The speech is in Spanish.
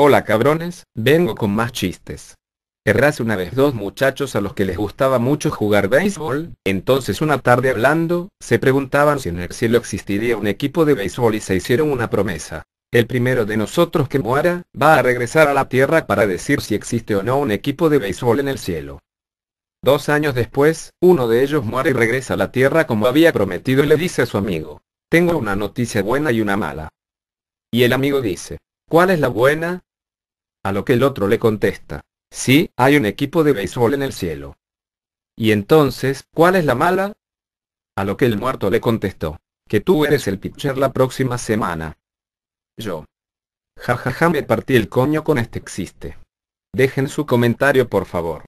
Hola cabrones, vengo con más chistes. Errase una vez dos muchachos a los que les gustaba mucho jugar béisbol, entonces una tarde hablando, se preguntaban si en el cielo existiría un equipo de béisbol y se hicieron una promesa. El primero de nosotros que muera, va a regresar a la tierra para decir si existe o no un equipo de béisbol en el cielo. Dos años después, uno de ellos muere y regresa a la tierra como había prometido y le dice a su amigo, tengo una noticia buena y una mala. Y el amigo dice, ¿cuál es la buena? A lo que el otro le contesta, sí, hay un equipo de béisbol en el cielo. Y entonces, ¿cuál es la mala? A lo que el muerto le contestó, que tú eres el pitcher la próxima semana. Yo. Ja ja, ja, me partí el coño con este existe. Dejen su comentario por favor.